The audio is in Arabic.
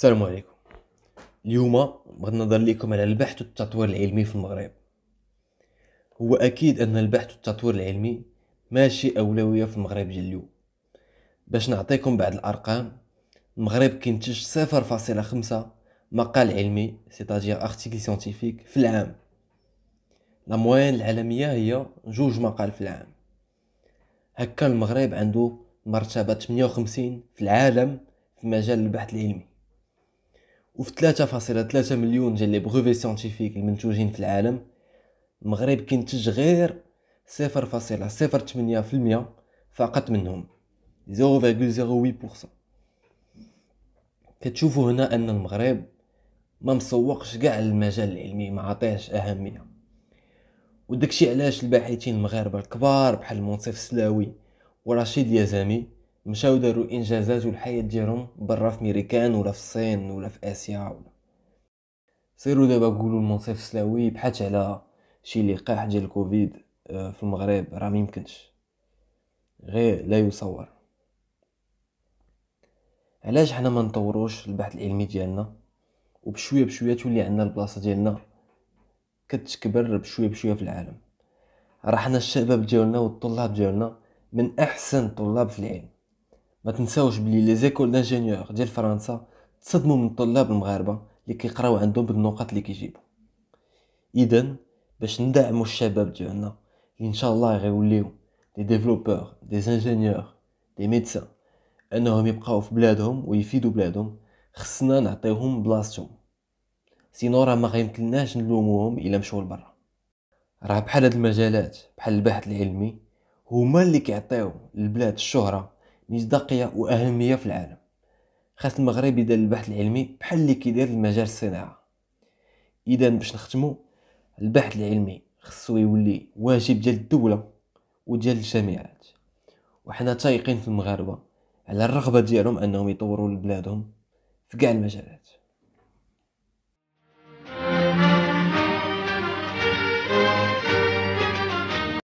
السلام عليكم اليوم بغيت نهضر لكم على البحث والتطوير العلمي في المغرب هو اكيد ان البحث والتطوير العلمي ماشي اولويه في المغرب ديال اليوم باش نعطيكم بعض الارقام المغرب كينتج 0.5 مقال علمي سيتاجير ارتيكل سيانتيفيك في العام لا موين العالميه هي جوج مقال في العام هكا المغرب عنده مرتبه 58 في العالم في مجال البحث العلمي وفي 3.3 مليون ديال لي بروفي سيانتيفيك المنتوجين في العالم المغرب كينتج غير 0.08% فقط منهم 0.08% كتشوفوا هنا ان المغرب ما مسوقش كاع المجال العلمي ما عطيهش اهميه وداكشي علاش الباحثين المغاربه الكبار بحال منصف السلاوي ورشيد يزامي مشاو داروا انجازات والحياه ديالهم برا في ميريكان ولا في الصين ولا في اسيا ولا سيروا دابا قولوا المنصف السلاوي بحث على شي لقاح ديال الكوفيد آه، في المغرب راه ميمكنش غير لا يصور علاش حنا ما نطوروش البحث العلمي ديالنا وبشويه بشويه تولي عندنا البلاصه ديالنا كتكبر بشويه بشويه في العالم راه حنا الشباب ديالنا والطلاب ديالنا من احسن الطلاب في العلم ما تنساوش بلي لي زيكول دانجينيور ديال فرنسا تصدموا من الطلاب المغاربه اللي كيقراو عندهم بالنقط اللي كيجيبوا اذا باش ندعموا الشباب ديالنا ان شاء الله غيوليو دي ديفلوبور دي انجينيور دي ميدسان انهم يبقاو في بلادهم ويفيدوا بلادهم خصنا نعطيوهم بلاصتهم سينو راه ما غيمكنناش نلوموهم الا مشاو لبرا راه بحال هاد المجالات بحال البحث العلمي هما اللي كيعطيو للبلاد الشهره مصداقيه واهميه في العالم خاص المغرب يدير البحث العلمي بحال اللي كيدير المجال الصناعه اذا باش نختمو البحث العلمي خصو يولي واجب ديال الدوله وديال الجامعات وحنا تايقين في المغاربه على الرغبه ديالهم انهم يطوروا لبلادهم في كاع المجالات